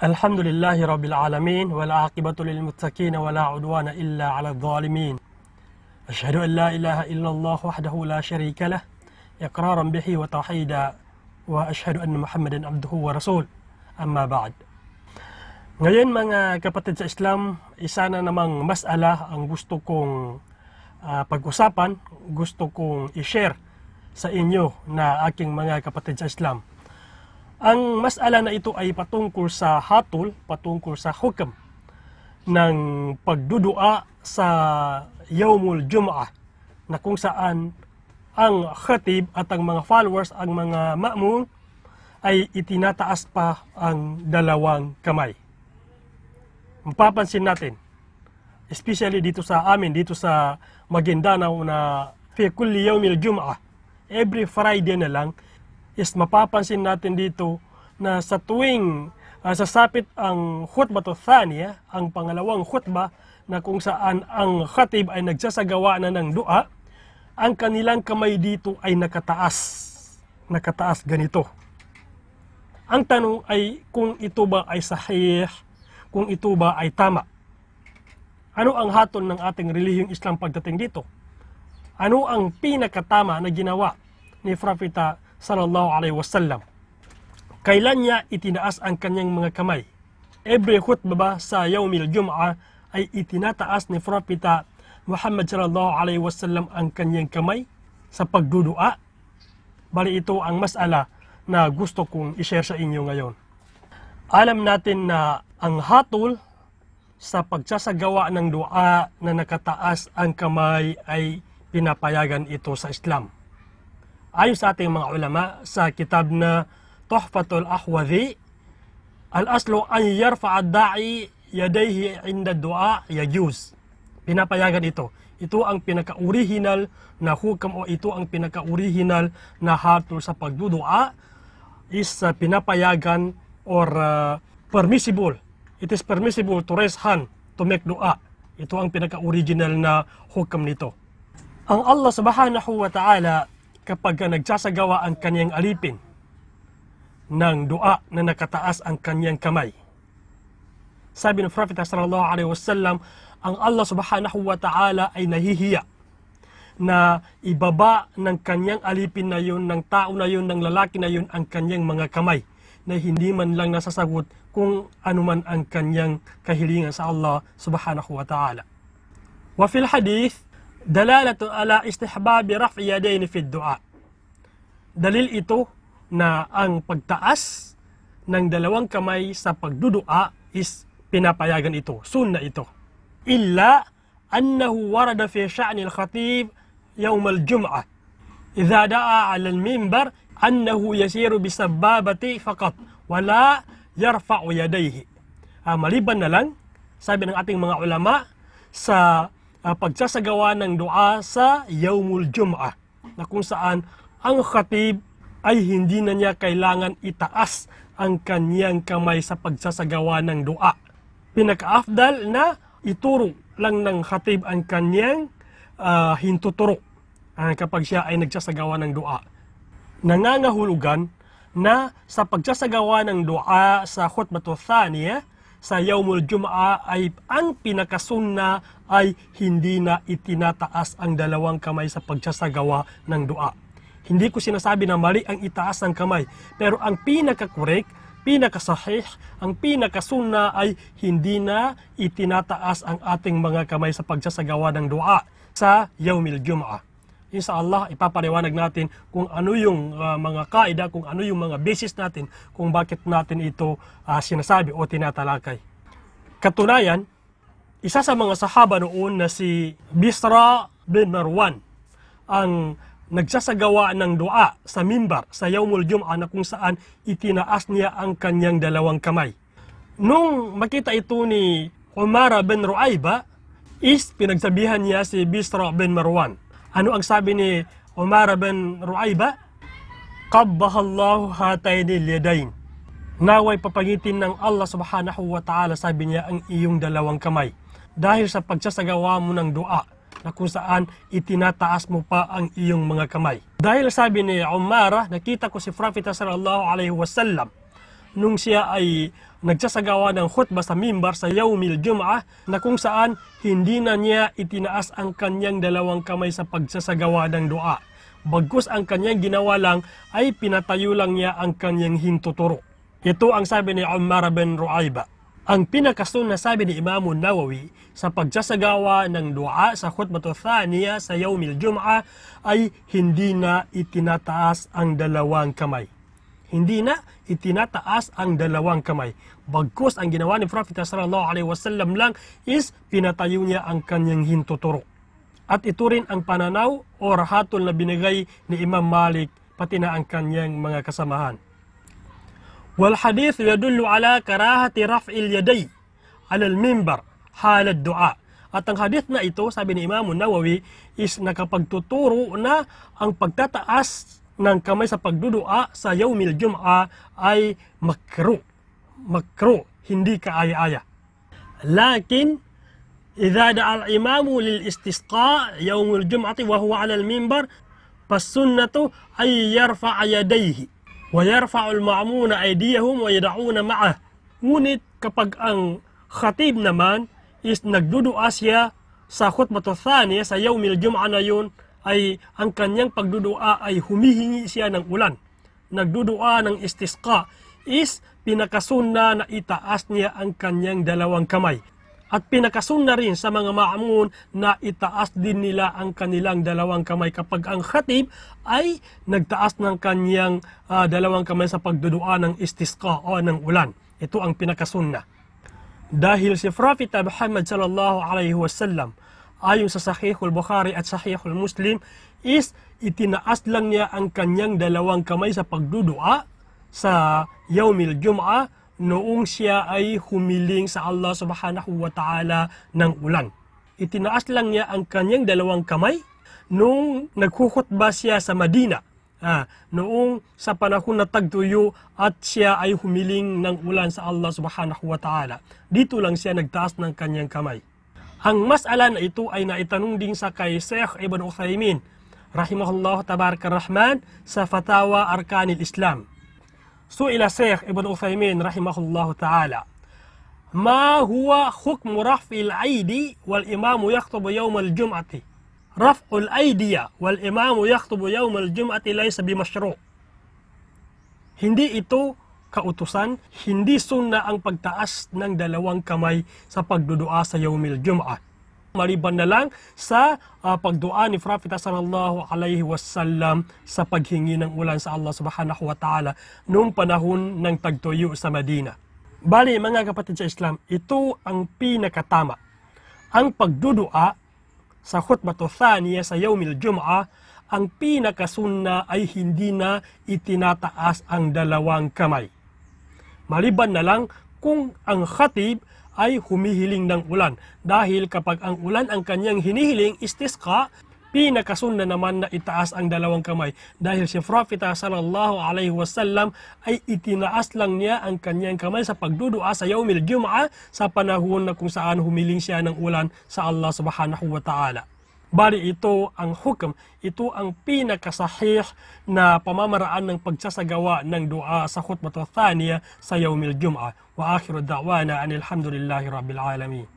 الحمد لله رب العالمين والعاقبة للمتقين ولا عدوان إلا على الظالمين أشهد أن لا إله إلا الله وحده لا شريك له إقرارا به وتوحيدا وأشهد أن محمدا عبده ورسول أما بعد Ngayon mga kapatid sa Islam, isa na namang masala ang gusto kong uh, pag-usapan, gusto kong i-share sa inyo na aking mga kapatid sa Islam. Ang masala na ito ay patungkol sa hatol, patungkol sa hukam ng pagdudua sa Yawmul Jum'ah na kung saan ang khatib at ang mga followers, ang mga ma'mun ay itinataas pa ang dalawang kamay. Mapapansin natin, especially dito sa amin, dito sa Maguindanao na fi kulli yawmil jum'ah, every Friday na lang, is mapapansin natin dito na sa tuwing uh, sasapit ang khutbah to thaniya, ang pangalawang khutbah na kung saan ang khatib ay nagsasagawa na ng dua, ang kanilang kamay dito ay nakataas. Nakataas ganito. Ang tanong ay kung ito ba ay sahih, kung ito ba ay tama. Ano ang hatol ng ating relihiyong Islam pagdating dito? Ano ang pinakatama na ginawa ni Prophet ah, sallallahu alaihi wasallam. Kailan niya itinaas ang kanyang mga kamay? Every khutbah ba sa Yaumil Jum'a ay itinataas ni Propeta Muhammad sallallahu alaihi wasallam ang kanyang kamay sa pagdudua? Bali ito ang masala na gusto kong i-share sa inyo ngayon. Alam natin na ang hatol sa pagsasagawa ng dua na nakataas ang kamay ay pinapayagan ito sa Islam. Ayon sa ating mga ulama sa kitab na Tuhfatul Ahwadhi, Al-aslo an yarfa ad-da'i yadayhi inda du'a yajuz. Pinapayagan ito. Ito ang pinaka-original na hukam o ito ang pinaka-original na hatol sa pagdudua is uh, pinapayagan or uh, permissible. It is permissible to raise hand to make dua. Ito ang pinaka-original na hukam nito. Ang Allah subhanahu wa ta'ala kapag nagsasagawa ang kanyang alipin ng dua na nakataas ang kanyang kamay. Sabi ng Prophet sallallahu alaihi wasallam, ang Allah subhanahu wa ta'ala ay nahihiya na ibaba ng kanyang alipin na yun, ng tao na yun, ng lalaki na yun, ang kanyang mga kamay na hindi man lang nasasagot kung anuman ang kanyang kahilingan sa Allah subhanahu wa ta'ala. Wa fil hadith, dalalatu ala istihbabi raf'i yadayni fi du'a. Dalil ito na ang pagtaas ng dalawang kamay sa pagdudua is pinapayagan ito, sunna ito. Illa annahu warada fi sya'ni al-khatib yawm al-jum'ah. Idza da'a 'ala al-minbar annahu yasiru bisabbabati faqat wala yarfa'u yadayhi. Ah, maliban na lang, sabi ng ating mga ulama, sa uh, pagsasagawa ng dua sa Yawmul Jum'ah na kung saan ang khatib ay hindi na niya kailangan itaas ang kaniyang kamay sa pagsasagawa ng dua. Pinakaafdal na ituro lang ng khatib ang kaniyang uh, ah, hintuturo uh, ah, kapag siya ay nagsasagawa ng dua. Nangangahulugan na sa pagsasagawa ng dua sa khutbatu thaniya, sa yawmul Jum'a ay ang pinakasunna ay hindi na itinataas ang dalawang kamay sa pagsasagawa ng dua. Hindi ko sinasabi na mali ang itaas ng kamay, pero ang pinaka-correct, pinaka-sahih, ang pinaka ay hindi na itinataas ang ating mga kamay sa pagsasagawa ng dua sa Yawmil Jum'ah. Insha'Allah, ipapaliwanag natin kung ano yung uh, mga kaida, kung ano yung mga basis natin, kung bakit natin ito uh, sinasabi o tinatalakay. Katunayan, isa sa mga sahaba noon na si Bisra bin Marwan ang nagsasagawa ng dua sa mimbar sa Yaumul Jum'a na kung saan itinaas niya ang kanyang dalawang kamay. Nung makita ito ni Umara bin Ruaiba, is pinagsabihan niya si Bisra bin Marwan. Ano ang sabi ni Umara bin Ruaiba? Qabbahallahu hatayni lidain. Naway papangitin ng Allah subhanahu wa ta'ala sabi niya ang iyong dalawang kamay dahil sa pagsasagawa mo ng dua na kung saan itinataas mo pa ang iyong mga kamay. Dahil sabi ni Umara, nakita ko si Prophet sallallahu alaihi wasallam nung siya ay nagsasagawa ng khutbah sa mimbar sa Yaumil Jum'ah na kung saan hindi na niya itinaas ang kanyang dalawang kamay sa pagsasagawa ng dua. Bagkus ang kanyang ginawa lang ay pinatayo lang niya ang kanyang hintuturo. Ito ang sabi ni Umar bin Ruaiba. Ang pinakasun na sabi ni Imam Nawawi sa pagsasagawa ng dua sa khutbatul thaniya sa yaumil jum'a ay hindi na itinataas ang dalawang kamay. Hindi na itinataas ang dalawang kamay. Bagkus ang ginawa ni Prophet sallallahu alaihi wasallam lang is pinatayo niya ang kanyang hintuturo. At ito rin ang pananaw o rahatol na binigay ni Imam Malik pati na ang kanyang mga kasamahan. والحديث يدل على كراهة رفع اليدي على المنبر حال الدعاء At ang hadith na ito, sabi ni Imam Nawawi, is nakapagtuturo na ang pagtataas ng kamay sa pagdudua sa yaumil jum'a ay makro. Makro, hindi kaaya-aya. Lakin, إذا دعا الإمام للاستسقاء يوم الجمعة وهو على المنبر فالسنة ay yarfa'a yadayhi. وَيَرْفَعُ الْمَعْمُونَ أَيْدِيَهُمْ وَيَدَعُونَ مَعَهُ Ngunit kapag ang khatib naman is nagdudua siya sa khutbatul thani sa yaumil jum'a na yun ay ang kanyang pagdudua ay humihingi siya ng ulan. Nagdudua ng istisqa is pinakasunna na itaas niya ang kanyang dalawang kamay at pinakasunna rin sa mga maamun na itaas din nila ang kanilang dalawang kamay kapag ang khatib ay nagtaas ng kanyang uh, dalawang kamay sa pagdudua ng istisqa o ng ulan. Ito ang pinakasunna. Dahil si Prophet Muhammad sallallahu alaihi wasallam ayon sa Sahihul Bukhari at Sahihul Muslim is itinaas lang niya ang kanyang dalawang kamay sa pagdudua sa Yaumil Jum'ah noong siya ay humiling sa Allah subhanahu wa ta'ala ng ulan. Itinaas lang niya ang kanyang dalawang kamay noong nagkukutba siya sa Madina. Ah, noong sa panahon na tagtuyo at siya ay humiling ng ulan sa Allah subhanahu wa ta'ala. Dito lang siya nagtaas ng kanyang kamay. Ang masala na ito ay naitanong din sa kay Sheikh Ibn Uthaymin rahimahullah tabarak rahman sa Fatawa Arkanil Islam. سئل شيخ ابن عثيمين رحمه الله تعالى ما هو حكم رفع الأيدي والإمام يخطب يوم الجمعة رفع الأيدي والإمام يخطب يوم الجمعة ليس بمشروع Hindi ito kautusan, hindi sunna ang pagtaas ng dalawang kamay sa pagdudua sa Yawmil Jum'ah. Maliban na lang sa uh, ah, pagdua ni Prophet sallallahu alaihi wasallam sa paghingi ng ulan sa Allah subhanahu wa ta'ala noong panahon ng tagtuyo sa Madina. Bali mga kapatid sa Islam, ito ang pinakatama. Ang pagdudua sa khutbatu thaniya sa yaumil jum'a, ang pinakasunna ay hindi na itinataas ang dalawang kamay. Maliban na lang kung ang khatib ay humihiling ng ulan dahil kapag ang ulan ang kanyang hinihiling istisqa, pinakasunna naman na itaas ang dalawang kamay dahil si Propeta sallallahu alaihi wasallam ay itinaas lang niya ang kanyang kamay sa pagdudua sa Yaumil Jum'a sa panahon na kung saan humiling siya ng ulan sa Allah subhanahu wa ta'ala. Bali ito ang hukum, ito ang pinakasahih na pamamaraan ng pagsasagawa ng dua sa khutbatul thaniya sa yaumil jum'ah. Wa akhiru da'wana anil rabbil alamin.